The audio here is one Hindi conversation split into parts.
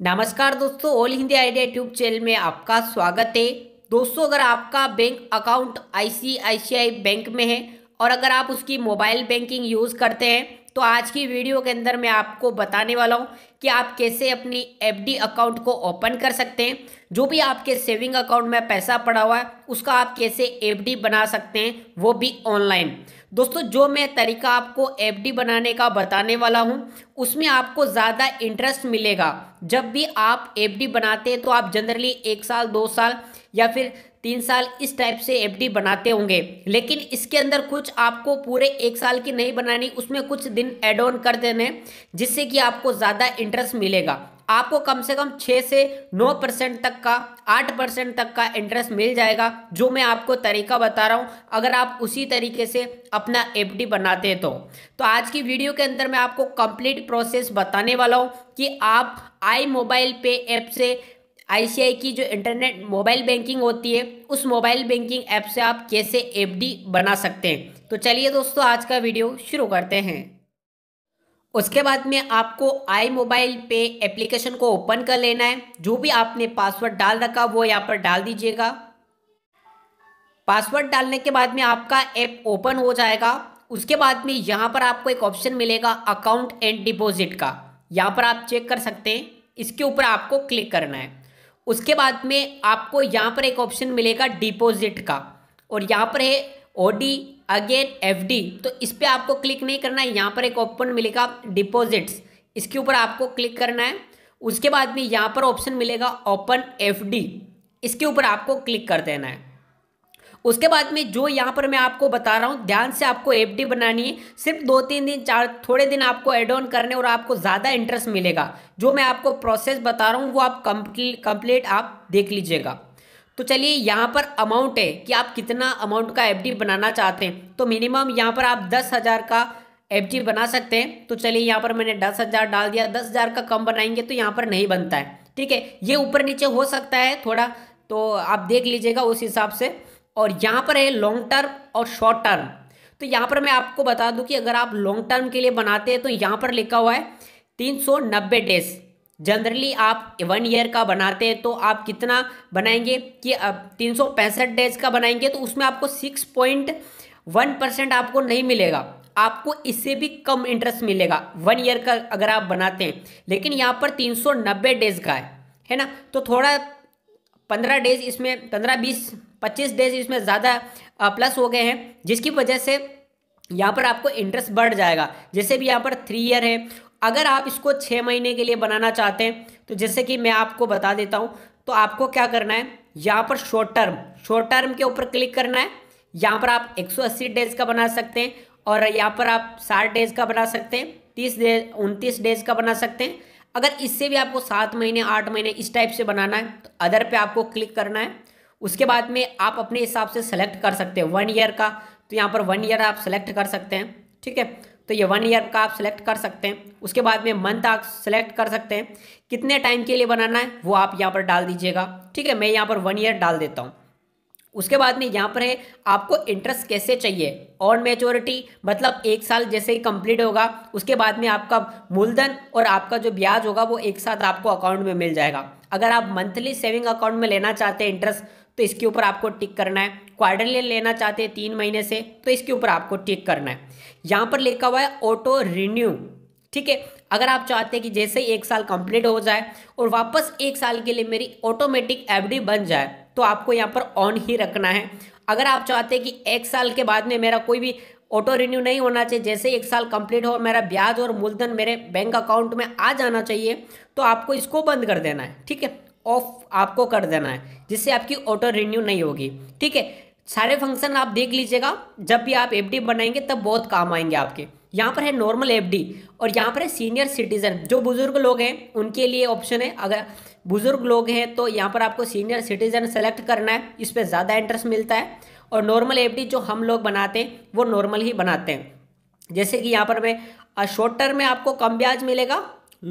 नमस्कार दोस्तों all Hindi idea tube channel में आपका स्वागत है दोस्तों अगर आपका बैंक अकाउंट आईसीआईसीआई बैंक में है और अगर आप उसकी मोबाइल बैंकिंग यूज़ करते हैं तो आज की वीडियो के अंदर मैं आपको बताने वाला हूँ कि आप कैसे अपनी एफडी अकाउंट को ओपन कर सकते हैं जो भी आपके सेविंग अकाउंट में पैसा पड़ा हुआ है उसका आप कैसे एफडी बना सकते हैं वो भी ऑनलाइन दोस्तों जो मैं तरीका आपको एफडी बनाने का बताने वाला हूँ उसमें आपको ज़्यादा इंटरेस्ट मिलेगा जब भी आप एफ बनाते हैं तो आप जनरली एक साल दो साल या फिर तीन साल इस टाइप से एफडी बनाते होंगे लेकिन इसके अंदर कुछ आपको पूरे एक साल की नहीं बनानी उसमें कुछ दिन एड ऑन कर देने जिससे कि आपको ज़्यादा इंटरेस्ट मिलेगा आपको कम से कम छः से नौ परसेंट तक का आठ परसेंट तक का इंटरेस्ट मिल जाएगा जो मैं आपको तरीका बता रहा हूँ अगर आप उसी तरीके से अपना एफ बनाते हैं तो तो आज की वीडियो के अंदर मैं आपको कंप्लीट प्रोसेस बताने वाला हूँ कि आप आई मोबाइल पे ऐप से आई की जो इंटरनेट मोबाइल बैंकिंग होती है उस मोबाइल बैंकिंग ऐप से आप कैसे एफ बना सकते हैं तो चलिए दोस्तों आज का वीडियो शुरू करते हैं उसके बाद में आपको आई मोबाइल पे एप्लीकेशन को ओपन कर लेना है जो भी आपने पासवर्ड डाल रखा वो यहाँ पर डाल दीजिएगा पासवर्ड डालने के बाद में आपका ऐप ओपन हो जाएगा उसके बाद में यहाँ पर आपको एक ऑप्शन मिलेगा अकाउंट एंड डिपॉजिट का यहाँ पर आप चेक कर सकते हैं इसके ऊपर आपको क्लिक करना है उसके बाद में आपको यहाँ पर एक ऑप्शन मिलेगा डिपॉजिट का और यहाँ पर है ओडी अगेन एफडी तो इस पर आपको क्लिक नहीं करना है यहाँ पर एक ऑप्शन मिलेगा डिपॉजिट्स इसके ऊपर आपको क्लिक करना है उसके बाद में यहाँ पर ऑप्शन मिलेगा ओपन एफडी इसके ऊपर आपको क्लिक कर देना है उसके बाद में जो यहाँ पर मैं आपको बता रहा हूँ ध्यान से आपको एफ बनानी है सिर्फ दो तीन दिन चार थोड़े दिन आपको एड ऑन करने और आपको ज़्यादा इंटरेस्ट मिलेगा जो मैं आपको प्रोसेस बता रहा हूँ वो आप कंप्लीट आप देख लीजिएगा तो चलिए यहाँ पर अमाउंट है कि आप कितना अमाउंट का एफ बनाना चाहते हैं तो मिनिमम यहाँ पर आप दस हज़ार का एफ बना सकते हैं तो चलिए यहाँ पर मैंने दस हज़ार डाल दिया दस हज़ार का कम बनाएंगे तो यहाँ पर नहीं बनता है ठीक है ये ऊपर नीचे हो सकता है थोड़ा तो आप देख लीजिएगा उस हिसाब से और यहाँ पर है लॉन्ग टर्म और शॉर्ट टर्म तो यहाँ पर मैं आपको बता दूँ कि अगर आप लॉन्ग टर्म के लिए बनाते हैं तो यहाँ पर लिखा हुआ है तीन सौ नब्बे डेज जनरली आप वन ईयर का बनाते हैं तो आप कितना बनाएंगे कि अब तीन सौ पैंसठ डेज का बनाएंगे तो उसमें आपको सिक्स पॉइंट वन परसेंट आपको नहीं मिलेगा आपको इससे भी कम इंटरेस्ट मिलेगा वन ईयर का अगर आप बनाते हैं लेकिन यहाँ पर तीन सौ नब्बे डेज का है है ना तो थोड़ा पंद्रह डेज इसमें पंद्रह बीस पच्चीस डेज इसमें ज़्यादा प्लस हो गए हैं जिसकी वजह से यहाँ पर आपको इंटरेस्ट बढ़ जाएगा जैसे भी यहाँ पर थ्री ईयर है अगर आप इसको छः महीने के लिए बनाना चाहते हैं तो जैसे कि मैं आपको बता देता हूँ तो आपको क्या करना है यहाँ पर शॉर्ट टर्म शॉर्ट टर्म के ऊपर क्लिक करना है यहाँ पर आप 180 डेज का बना सकते हैं और यहाँ पर आप 60 डेज का बना सकते हैं 30 डेज उनतीस डेज का बना सकते हैं अगर इससे भी आपको सात महीने आठ महीने इस टाइप से बनाना है तो अदर पे आपको क्लिक करना है उसके बाद में आप अपने हिसाब से सेलेक्ट कर सकते हैं वन ईयर का तो यहाँ पर वन ईयर आप सेलेक्ट कर सकते हैं ठीक है तो ये वन ईयर का आप सेलेक्ट कर सकते हैं उसके बाद में मंथ आप सेलेक्ट कर सकते हैं कितने टाइम के लिए बनाना है वो आप यहाँ पर डाल दीजिएगा ठीक है मैं यहाँ पर वन ईयर डाल देता हूँ उसके बाद में यहाँ पर है आपको इंटरेस्ट कैसे चाहिए ऑन मेजोरिटी मतलब एक साल जैसे ही कंप्लीट होगा उसके बाद में आपका मूलधन और आपका जो ब्याज होगा वो एक साथ आपको अकाउंट में मिल जाएगा अगर आप मंथली सेविंग अकाउंट में लेना चाहते हैं इंटरेस्ट तो इसके ऊपर आपको टिक करना है क्वार्टरली लेना चाहते हैं तीन महीने से तो इसके ऊपर आपको टिक करना है यहाँ पर लिखा हुआ है ऑटो रिन्यू ठीक है अगर आप चाहते हैं कि जैसे ही एक साल कंप्लीट हो जाए और वापस एक साल के लिए मेरी ऑटोमेटिक एफडी बन जाए तो आपको यहाँ पर ऑन ही रखना है अगर आप चाहते हैं कि एक साल के बाद में मेरा कोई भी ऑटो रिन्यू नहीं होना चाहिए जैसे एक साल कंप्लीट हो मेरा ब्याज और मूलधन मेरे बैंक अकाउंट में आ जाना चाहिए तो आपको इसको बंद कर देना है ठीक है ऑफ आपको कर देना है जिससे आपकी ऑटो रिन्यू नहीं होगी ठीक है सारे फंक्शन आप देख लीजिएगा जब भी आप एफ बनाएंगे तब बहुत काम आएंगे आपके यहाँ पर है नॉर्मल एफ और यहाँ पर है सीनियर सिटीजन जो बुजुर्ग लोग हैं उनके लिए ऑप्शन है अगर बुज़ुर्ग लोग हैं तो यहाँ पर आपको सीनियर सिटीजन सेलेक्ट करना है इस पर ज़्यादा इंटरेस्ट मिलता है और नॉर्मल एफ जो हम लोग बनाते हैं वो नॉर्मल ही बनाते हैं जैसे कि यहाँ पर मैं शॉर्ट टर्म में आपको कम ब्याज मिलेगा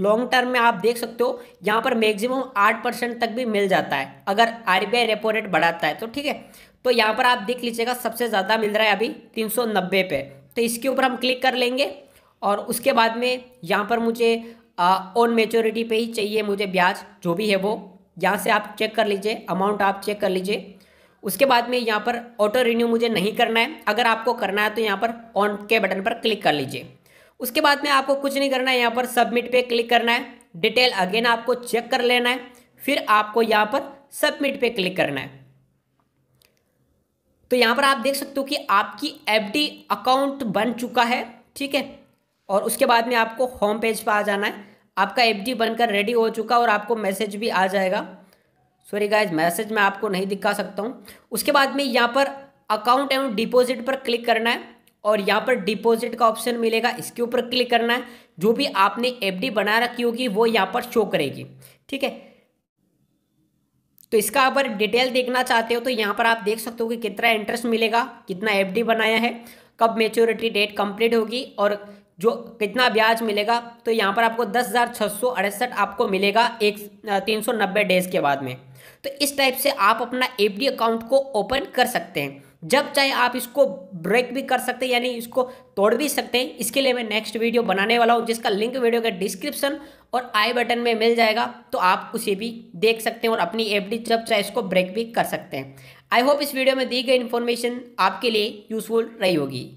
लॉन्ग टर्म में आप देख सकते हो यहाँ पर मैक्सिमम आठ परसेंट तक भी मिल जाता है अगर आरबीआई रेपो रेट बढ़ाता है तो ठीक है तो यहाँ पर आप देख लीजिएगा सबसे ज़्यादा मिल रहा है अभी तीन सौ नब्बे पे तो इसके ऊपर हम क्लिक कर लेंगे और उसके बाद में यहाँ पर मुझे ऑन मेच्योरिटी पे ही चाहिए मुझे ब्याज जो भी है वो यहाँ से आप चेक कर लीजिए अमाउंट आप चेक कर लीजिए उसके बाद में यहाँ पर ऑटो रिन्यू मुझे नहीं करना है अगर आपको करना है तो यहाँ पर ऑन के बटन पर क्लिक कर लीजिए उसके बाद में आपको कुछ नहीं करना है यहाँ पर सबमिट पे क्लिक करना है डिटेल अगेन आपको चेक कर लेना है फिर आपको यहाँ पर सबमिट पे क्लिक करना है तो यहाँ पर आप देख सकते हो कि आपकी एफडी अकाउंट बन चुका है ठीक है और उसके बाद में आपको होम पेज पर आ जाना है आपका एफ बनकर रेडी हो चुका और आपको मैसेज भी आ जाएगा सॉरी गाइज मैसेज मैं आपको नहीं दिखा सकता हूँ उसके बाद में यहाँ पर अकाउंट एंड डिपॉजिट पर क्लिक करना है और यहाँ पर डिपॉजिट का ऑप्शन मिलेगा इसके ऊपर क्लिक करना है जो भी आपने एफडी बना रखी होगी वो यहाँ पर शो करेगी ठीक है तो इसका अगर डिटेल देखना चाहते हो तो यहाँ पर आप देख सकते हो कि कितना इंटरेस्ट मिलेगा कितना एफडी बनाया है कब मेच्योरिटी डेट कंप्लीट होगी और जो कितना ब्याज मिलेगा तो यहाँ पर आपको दस हज़ार छः सौ अड़सठ आपको मिलेगा एक तीन सौ नब्बे डेज के बाद में तो इस टाइप से आप अपना एफ डी अकाउंट को ओपन कर सकते हैं जब चाहे आप इसको ब्रेक भी कर सकते हैं यानी इसको तोड़ भी सकते हैं इसके लिए मैं नेक्स्ट वीडियो बनाने वाला हूँ जिसका लिंक वीडियो के डिस्क्रिप्शन और आई बटन में मिल जाएगा तो आप उसे भी देख सकते हैं और अपनी एफ जब चाहे इसको ब्रेक भी कर सकते हैं आई होप इस वीडियो में दी गई इन्फॉर्मेशन आपके लिए यूजफुल रही होगी